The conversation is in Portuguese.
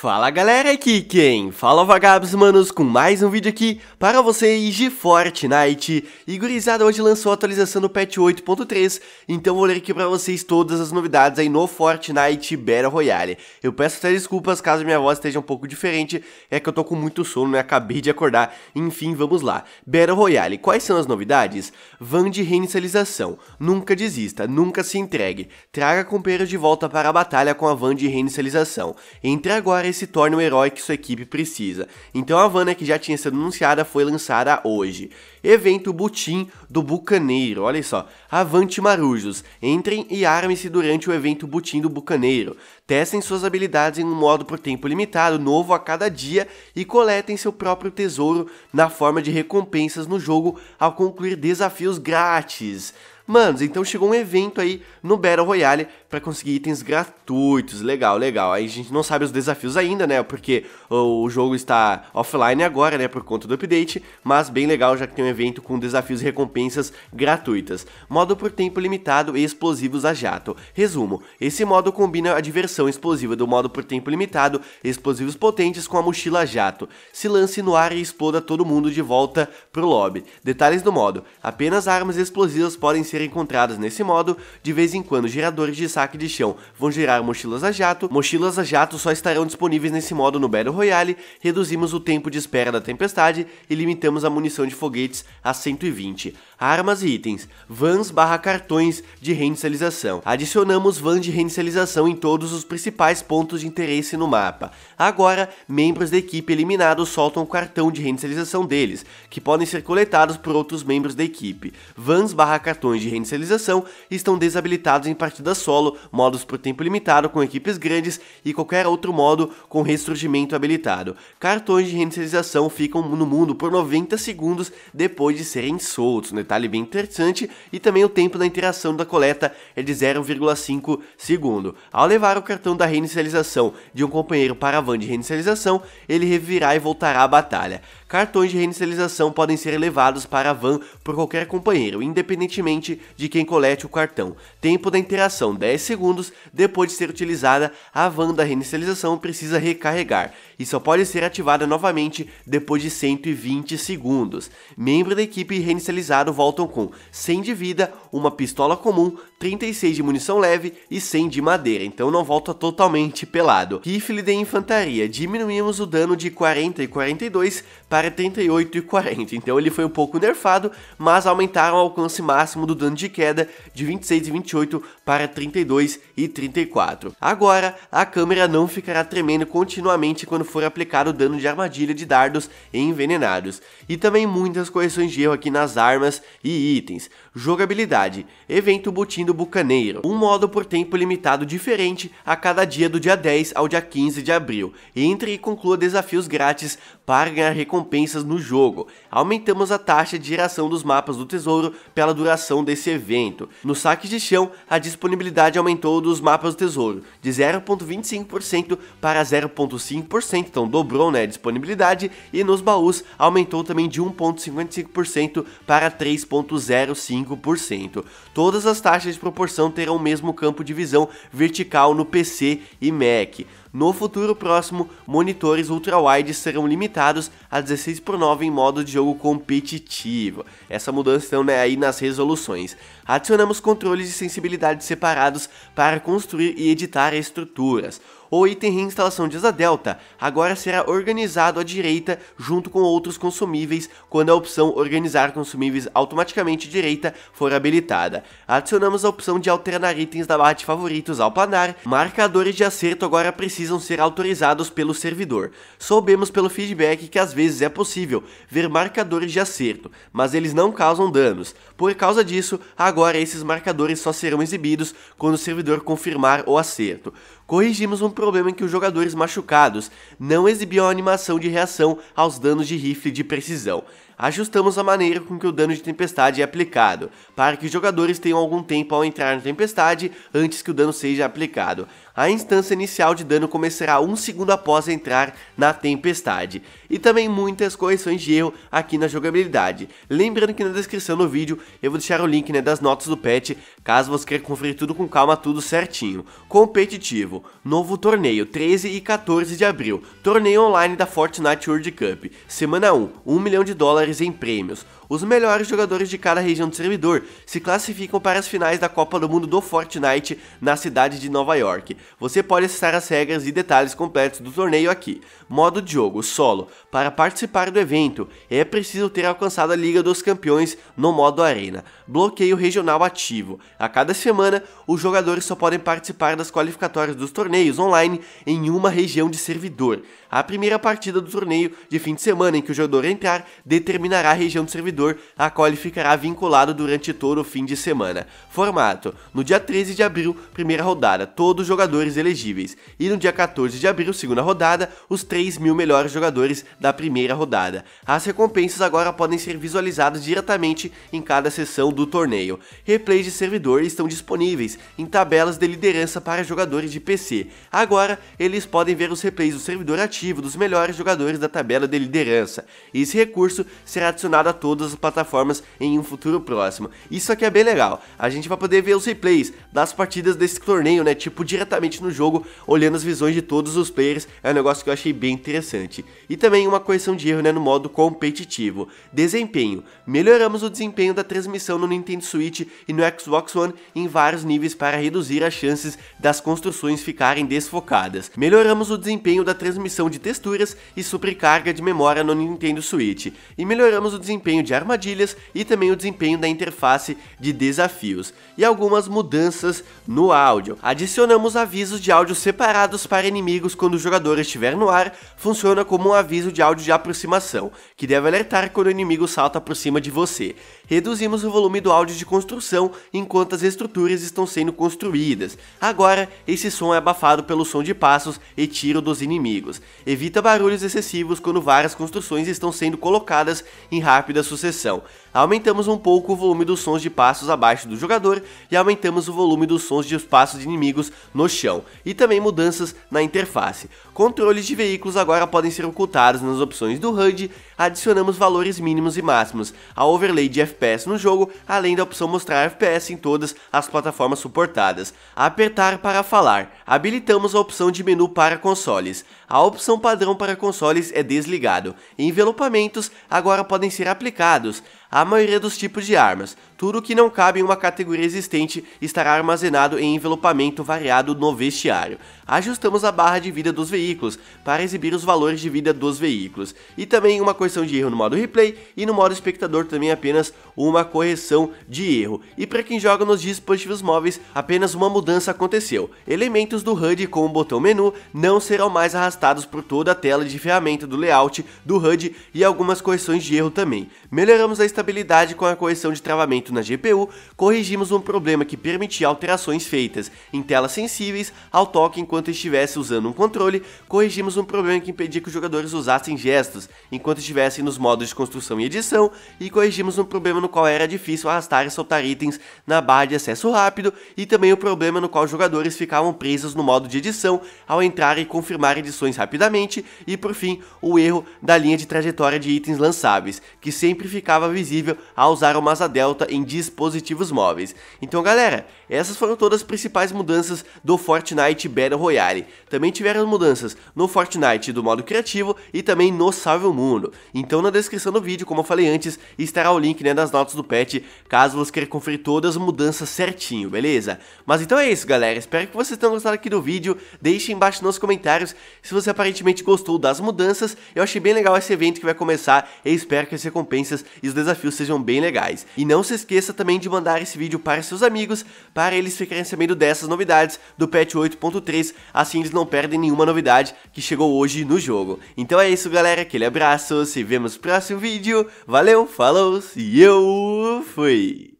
Fala galera, aqui quem? Fala vagabos manos com mais um vídeo aqui para vocês de Fortnite E gurizada, hoje lançou a atualização do patch 8.3 Então vou ler aqui para vocês todas as novidades aí no Fortnite Battle Royale Eu peço até desculpas caso minha voz esteja um pouco diferente É que eu tô com muito sono, né? Acabei de acordar Enfim, vamos lá Battle Royale, quais são as novidades? Van de reinicialização Nunca desista, nunca se entregue Traga companheiros de volta para a batalha com a van de reinicialização Entre agora e se torne o herói que sua equipe precisa. Então a Havana, que já tinha sido anunciada, foi lançada hoje. Evento Butim do Bucaneiro, olha só. Avante Marujos, entrem e armem-se durante o evento Butim do Bucaneiro. Testem suas habilidades em um modo por tempo limitado, novo a cada dia, e coletem seu próprio tesouro na forma de recompensas no jogo ao concluir desafios grátis. Manos, então chegou um evento aí no Battle Royale para conseguir itens gratuitos. Legal, legal. Aí a gente não sabe os desafios ainda, né? Porque o jogo está offline agora, né? Por conta do update. Mas bem legal, já que tem um evento com desafios e recompensas gratuitas. Modo por tempo limitado e explosivos a jato. Resumo: esse modo combina a diversão explosiva do modo por tempo limitado e explosivos potentes com a mochila a jato. Se lance no ar e exploda todo mundo de volta pro lobby. Detalhes do modo: apenas armas explosivas podem ser encontradas nesse modo, de vez em quando geradores de saque de chão vão gerar mochilas a jato, mochilas a jato só estarão disponíveis nesse modo no Battle Royale, reduzimos o tempo de espera da tempestade e limitamos a munição de foguetes a 120. Armas e itens, vans barra cartões de reinicialização. Adicionamos vans de reinicialização em todos os principais pontos de interesse no mapa. Agora, membros da equipe eliminados soltam o cartão de reinicialização deles, que podem ser coletados por outros membros da equipe. Vans barra cartões de reinicialização estão desabilitados em partidas solo solo, modos por tempo limitado com equipes grandes e qualquer outro modo com ressurgimento habilitado. Cartões de reinicialização ficam no mundo por 90 segundos depois de serem soltos, um detalhe bem interessante, e também o tempo da interação da coleta é de 0,5 segundo. Ao levar o cartão da reinicialização de um companheiro para a van de reinicialização, ele revirá e voltará à batalha cartões de reinicialização podem ser levados para a van por qualquer companheiro, independentemente de quem colete o cartão. Tempo da interação: 10 segundos. Depois de ser utilizada, a van da reinicialização precisa recarregar e só pode ser ativada novamente depois de 120 segundos. Membro da equipe reinicializado voltam com 100 de vida, uma pistola comum, 36 de munição leve e 100 de madeira, então não volta totalmente pelado. Rifle de infantaria: diminuímos o dano de 40 e 42 para para 38 e 40. Então ele foi um pouco nerfado, mas aumentaram o alcance máximo do dano de queda de 26 e 28 para 32 e 34. Agora, a câmera não ficará tremendo continuamente quando for aplicado o dano de armadilha de dardos envenenados. E também muitas correções de erro aqui nas armas e itens. Jogabilidade, evento botim do bucaneiro, um modo por tempo limitado diferente a cada dia do dia 10 ao dia 15 de abril. Entre e conclua desafios grátis para ganhar recompensas recompensas no jogo. Aumentamos a taxa de geração dos mapas do tesouro pela duração desse evento. No saque de chão, a disponibilidade aumentou dos mapas do tesouro, de 0.25% para 0.5%, então dobrou né, a disponibilidade, e nos baús aumentou também de 1.55% para 3.05%. Todas as taxas de proporção terão o mesmo campo de visão vertical no PC e Mac. No futuro próximo, monitores ultra-wide serão limitados a 16 por 9 em modo de jogo competitivo. Essa mudança então né, aí nas resoluções. Adicionamos controles de sensibilidade separados para construir e editar estruturas. O item reinstalação de asa delta agora será organizado à direita junto com outros consumíveis quando a opção organizar consumíveis automaticamente direita for habilitada. Adicionamos a opção de alternar itens da barra de favoritos ao planar. Marcadores de acerto agora precisam ser autorizados pelo servidor. Soubemos pelo feedback que às vezes é possível ver marcadores de acerto, mas eles não causam danos. Por causa disso, agora esses marcadores só serão exibidos quando o servidor confirmar o acerto. Corrigimos um problema em que os jogadores machucados não exibiam a animação de reação aos danos de rifle de precisão ajustamos a maneira com que o dano de tempestade é aplicado, para que os jogadores tenham algum tempo ao entrar na tempestade antes que o dano seja aplicado. A instância inicial de dano começará um segundo após entrar na tempestade. E também muitas correções de erro aqui na jogabilidade. Lembrando que na descrição do vídeo eu vou deixar o link né, das notas do patch, caso você queira conferir tudo com calma, tudo certinho. Competitivo, novo torneio, 13 e 14 de abril, torneio online da Fortnite World Cup, semana 1, 1 milhão de dólares dólares em prêmios. Os melhores jogadores de cada região do servidor se classificam para as finais da Copa do Mundo do Fortnite na cidade de Nova York. Você pode acessar as regras e detalhes completos do torneio aqui. Modo de jogo solo. Para participar do evento, é preciso ter alcançado a Liga dos Campeões no modo Arena. Bloqueio regional ativo. A cada semana, os jogadores só podem participar das qualificatórias dos torneios online em uma região de servidor. A primeira partida do torneio de fim de semana em que o jogador entrar determinará a região do servidor a qual ele ficará vinculado durante todo o fim de semana. Formato: no dia 13 de abril, primeira rodada, todos os jogadores elegíveis, e no dia 14 de abril, segunda rodada, os 3 mil melhores jogadores da primeira rodada. As recompensas agora podem ser visualizadas diretamente em cada sessão do torneio. Replays de servidor estão disponíveis em tabelas de liderança para jogadores de PC. Agora, eles podem ver os replays do servidor ativo dos melhores jogadores da tabela de liderança. Esse recurso será adicionado a todas as plataformas em um futuro próximo. Isso aqui é bem legal. A gente vai poder ver os replays das partidas desse torneio, né? Tipo, diretamente no jogo, olhando as visões de todos os players. É um negócio que eu achei bem interessante. E também uma correção de erro, né? No modo competitivo. Desempenho. Melhoramos o desempenho da transmissão no Nintendo Switch e no Xbox One em vários níveis para reduzir as chances das construções ficarem desfocadas. Melhoramos o desempenho da transmissão de texturas e sobrecarga de memória no Nintendo Switch. E melhoramos o desempenho de armadilhas e também o desempenho da interface de desafios e algumas mudanças no áudio. Adicionamos avisos de áudio separados para inimigos quando o jogador estiver no ar, funciona como um aviso de áudio de aproximação, que deve alertar quando o inimigo salta por cima de você. Reduzimos o volume do áudio de construção enquanto as estruturas estão sendo construídas. Agora, esse som é abafado pelo som de passos e tiro dos inimigos. Evita barulhos excessivos quando várias construções estão sendo colocadas em rápida sucessão sessão. Aumentamos um pouco o volume dos sons de passos abaixo do jogador e aumentamos o volume dos sons de passos de inimigos no chão, e também mudanças na interface. Controles de veículos agora podem ser ocultados nas opções do HUD, adicionamos valores mínimos e máximos, a overlay de FPS no jogo, além da opção mostrar FPS em todas as plataformas suportadas. Apertar para falar. Habilitamos a opção de menu para consoles. A opção padrão para consoles é desligado. Envelopamentos agora podem ser aplicados dados a maioria dos tipos de armas. Tudo que não cabe em uma categoria existente estará armazenado em envelopamento variado no vestiário. Ajustamos a barra de vida dos veículos para exibir os valores de vida dos veículos. E também uma correção de erro no modo replay e no modo espectador também apenas uma correção de erro. E para quem joga nos dispositivos móveis, apenas uma mudança aconteceu. Elementos do HUD com o botão menu não serão mais arrastados por toda a tela de ferramenta do layout do HUD e algumas correções de erro também. Melhoramos a estabilidade com a correção de travamento na GPU, corrigimos um problema que permitia alterações feitas em telas sensíveis ao toque enquanto estivesse usando um controle, corrigimos um problema que impedia que os jogadores usassem gestos enquanto estivessem nos modos de construção e edição, e corrigimos um problema no qual era difícil arrastar e soltar itens na barra de acesso rápido, e também o problema no qual os jogadores ficavam presos no modo de edição ao entrar e confirmar edições rapidamente, e por fim, o erro da linha de trajetória de itens lançáveis, que sempre ficava visível invisível a usar o Mazda Delta em dispositivos móveis. Então galera, essas foram todas as principais mudanças do Fortnite Battle Royale. Também tiveram mudanças no Fortnite do modo criativo e também no Salve o Mundo. Então na descrição do vídeo, como eu falei antes, estará o link né, das notas do patch, caso você queira conferir todas as mudanças certinho, beleza? Mas então é isso galera, espero que vocês tenham gostado aqui do vídeo, deixe embaixo nos comentários se você aparentemente gostou das mudanças, eu achei bem legal esse evento que vai começar e espero que as recompensas e os desafios sejam bem legais. E não se esqueça também de mandar esse vídeo para seus amigos, para eles ficarem sabendo dessas novidades do patch 8.3, assim eles não perdem nenhuma novidade que chegou hoje no jogo. Então é isso galera, aquele abraço, se vemos no próximo vídeo, valeu, falou e eu fui!